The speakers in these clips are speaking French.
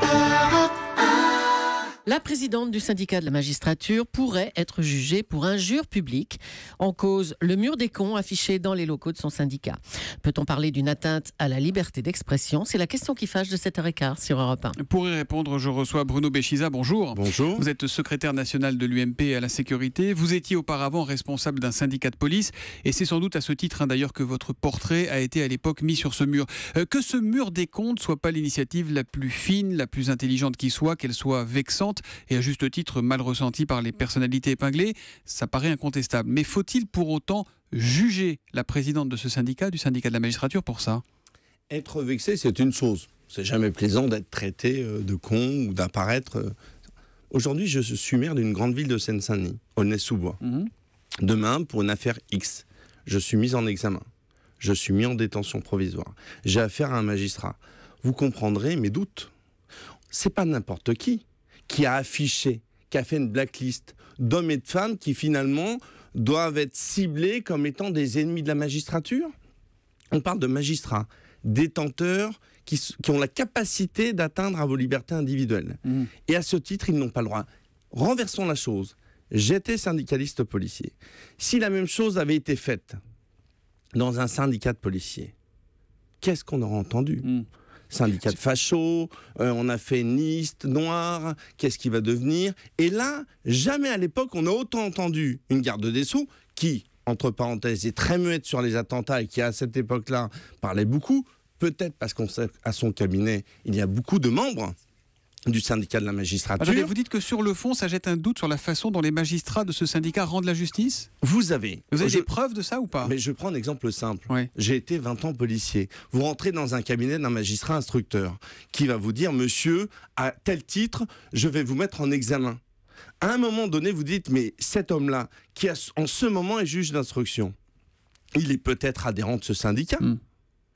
Bye. La présidente du syndicat de la magistrature pourrait être jugée pour injure publique en cause le mur des cons affiché dans les locaux de son syndicat. Peut-on parler d'une atteinte à la liberté d'expression C'est la question qui fâche de cet écart sur Europe 1. Pour y répondre, je reçois Bruno Béchiza. Bonjour. Bonjour. Vous êtes secrétaire national de l'UMP à la sécurité. Vous étiez auparavant responsable d'un syndicat de police et c'est sans doute à ce titre hein, d'ailleurs que votre portrait a été à l'époque mis sur ce mur. Euh, que ce mur des comptes soit pas l'initiative la plus fine, la plus intelligente qui soit, qu'elle soit vexante, et à juste titre mal ressentie par les personnalités épinglées, ça paraît incontestable. Mais faut-il pour autant juger la présidente de ce syndicat, du syndicat de la magistrature, pour ça Être vexé, c'est une chose. C'est jamais plaisant d'être traité euh, de con ou d'apparaître. Euh. Aujourd'hui, je suis maire d'une grande ville de Seine-Saint-Denis, Aulnay-sous-Bois. Mhm. Demain, pour une affaire X, je suis mis en examen. Je suis mis en détention provisoire. J'ai affaire à un magistrat. Vous comprendrez mes doutes. C'est pas n'importe qui qui a affiché, qui a fait une blacklist d'hommes et de femmes qui finalement doivent être ciblés comme étant des ennemis de la magistrature On parle de magistrats, détenteurs qui, ont la capacité d'atteindre à vos libertés individuelles. Mmh. Et à ce titre, ils n'ont pas le droit. Renversons la chose. J'étais syndicaliste policier. Si la même chose avait été faite dans un syndicat de policiers, qu'est-ce qu'on aurait entendu mmh syndicat de fachos, euh, on a fait NIST, noir, qu'est-ce qui va devenir Et là, jamais à l'époque, on a autant entendu une garde des Sceaux qui, entre parenthèses, est très muette sur les attentats et qui, à cette époque-là, parlait beaucoup, peut-être parce qu'on sait qu'à son cabinet, il y a beaucoup de membres du syndicat de la magistrature. vous dites que sur le fond, ça jette un doute sur la façon dont les magistrats de ce syndicat rendent la justice Vous avez. Vous avez des preuves de ça ou pas Mais je prends un exemple simple. J'ai été 20 ans policier. Vous rentrez dans un cabinet d'un magistrat instructeur qui va vous dire, monsieur, à tel titre, je vais vous mettre en examen. À un moment donné, vous dites, mais cet homme-là, qui en ce moment est juge d'instruction, il est peut-être adhérent de ce syndicat. Hmm.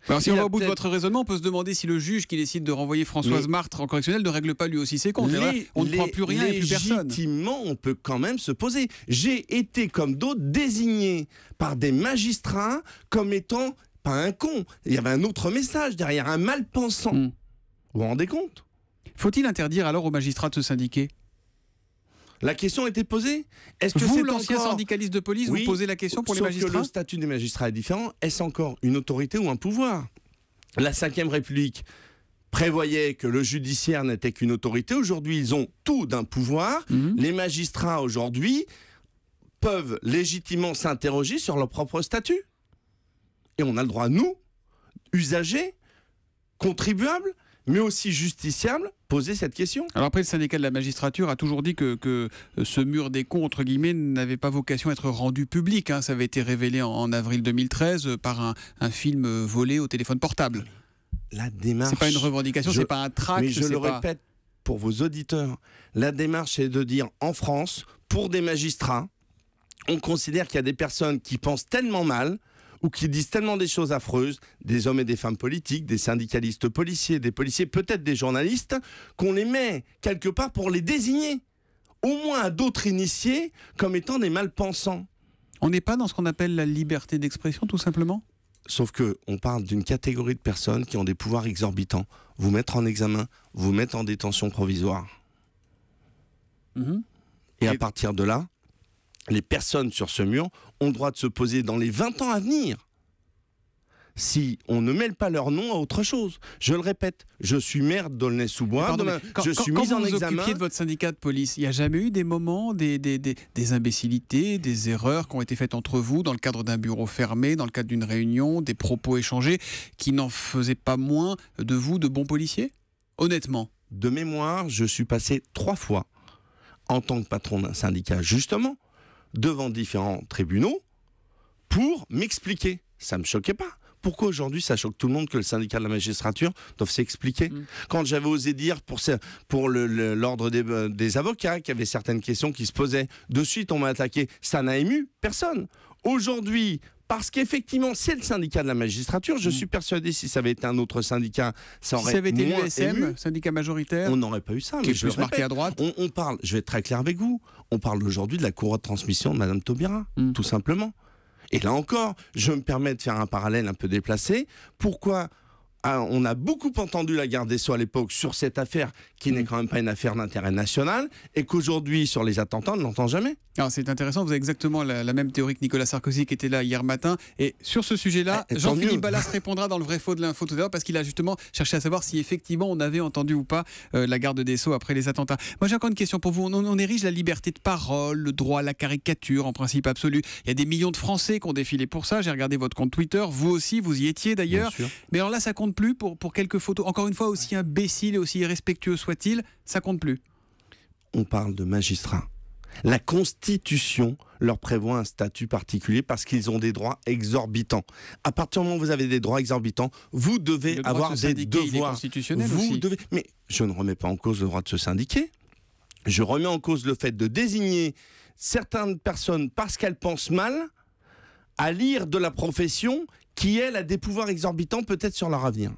Alors, bah, si on va au bout de votre raisonnement, on peut se demander si le juge qui décide de renvoyer Françoise Martre en correctionnel ne règle pas lui aussi ses comptes. on ne prend plus rien et plus personne. Légitimement, on peut quand même se poser. J'ai été, comme d'autres, désigné par des magistrats comme étant pas un con. Il y avait un autre message derrière, un mal-pensant. Hmm. Vous vous rendez compte Faut-il interdire alors aux magistrats de se syndiquer la question a été posée. Est-ce que vous, l'ancien syndicaliste de police, vous posez la question pour les magistrats que le statut des magistrats est différent. Est-ce encore une autorité ou un pouvoir La Ve République prévoyait que le judiciaire n'était qu'une autorité. Aujourd'hui, ils ont tout d'un pouvoir. Mhm. Les magistrats, aujourd'hui, peuvent légitimement s'interroger sur leur propre statut. Et on a le droit, nous, usagers, contribuables, mais aussi justiciable poser cette question. Alors après, le syndicat de la magistrature a toujours dit que, euh, ce mur des cons, entre guillemets, n'avait pas vocation à être rendu public. Hein. Ça avait été révélé en, avril 2013 euh, par un, film euh, volé au téléphone portable. La démarche... C'est pas une revendication, c'est pas un trac, Mais je le répète pour vos auditeurs, la démarche est de dire en France, pour des magistrats, on considère qu'il y a des personnes qui pensent tellement mal ou qui disent tellement des choses affreuses, des hommes et des femmes politiques, des syndicalistes policiers, des policiers, peut-être des journalistes, qu'on les met quelque part pour les désigner, au moins à d'autres initiés, comme étant des malpensants. On n'est pas dans ce qu'on appelle la liberté d'expression, tout simplement Sauf que on parle d'une catégorie de personnes qui ont des pouvoirs exorbitants. Vous mettre en examen, vous mettre en détention provisoire. Mhm. Et à partir de là, les personnes sur ce mur ont le droit de se poser dans les 20 ans à venir si on ne mêle pas leur nom à autre chose. Je le répète, je suis maire d'Aulnay-sous-Bois, je suis quand, mis en vous de votre syndicat de police, il n'y a jamais eu des moments, des, des, des, imbécilités, des erreurs qui ont été faites entre vous dans le cadre d'un bureau fermé, dans le cadre d'une réunion, des propos échangés qui n'en faisaient pas moins de vous de bons policiers Honnêtement De mémoire, je suis passé trois fois en tant que patron d'un syndicat, justement, devant différents tribunaux pour m'expliquer. Ça me choquait pas. Pourquoi aujourd'hui ça choque tout le monde que le syndicat de la magistrature doive s'expliquer mm. Quand j'avais osé dire pour, pour l'ordre des, des, avocats qu'il y avait certaines questions qui se posaient, de suite on m'a attaqué. Ça n'a ému personne. Aujourd'hui, parce qu'effectivement, c'est le syndicat de la magistrature. Je mm. suis persuadé, si ça avait été un autre syndicat, ça aurait si ça avait été l'USM, syndicat majoritaire. On n'aurait pas eu ça. mais je plus marqué à droite. On, parle, je vais être très clair avec vous, on parle aujourd'hui de la courroie de transmission de Madame Taubira, mm. tout simplement. Et là encore, je me permets de faire un parallèle un peu déplacé. Pourquoi ah, on a beaucoup entendu la garde des Sceaux à l'époque sur cette affaire qui n'est mm. quand même pas une affaire d'intérêt national et qu'aujourd'hui, sur les attentats, on ne l'entend jamais. Alors c'est intéressant, vous avez exactement la, même théorie que Nicolas Sarkozy qui était là hier matin. Et sur ce sujet-là, eh, eh, Jean-Philippe Ballas répondra dans le vrai faux de l'info tout à l'heure parce qu'il a justement cherché à savoir si effectivement on avait entendu ou pas euh, la garde des Sceaux après les attentats. Moi j'ai encore une question pour vous. On, érige la liberté de parole, le droit à la caricature en principe absolu. Il y a des millions de Français qui ont défilé pour ça. J'ai regardé votre compte Twitter, vous aussi, vous y étiez d'ailleurs. Mais alors là, ça compte plus pour, pour quelques photos. Encore une fois, aussi imbécile et aussi irrespectueux soit-il, ça compte plus. On parle de magistrats. La Constitution leur prévoit un statut particulier parce qu'ils ont des droits exorbitants. À partir du moment où vous avez des droits exorbitants, vous devez avoir des devoirs. Vous devez. Mais je ne remets pas en cause le droit de se syndiquer. Je remets en cause le fait de désigner certaines personnes parce qu'elles pensent mal à lire de la profession qui, elle, a des pouvoirs exorbitants peut-être sur leur avenir.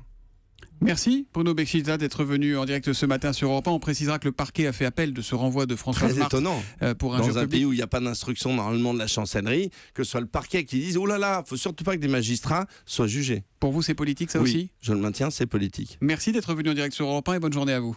Merci Bruno Bexita d'être venu en direct ce matin sur Europe 1. On précisera que le parquet a fait appel de ce renvoi de François Très étonnant. Euh, pour un Dans un pays où il n'y a pas d'instruction normalement de la chancellerie, que ce soit le parquet qui dise « Oh là là, il ne faut surtout pas que des magistrats soient jugés ». Pour vous, c'est politique ça aussi je le maintiens, c'est politique. Merci d'être venu en direct sur Europe 1 et bonne journée à vous.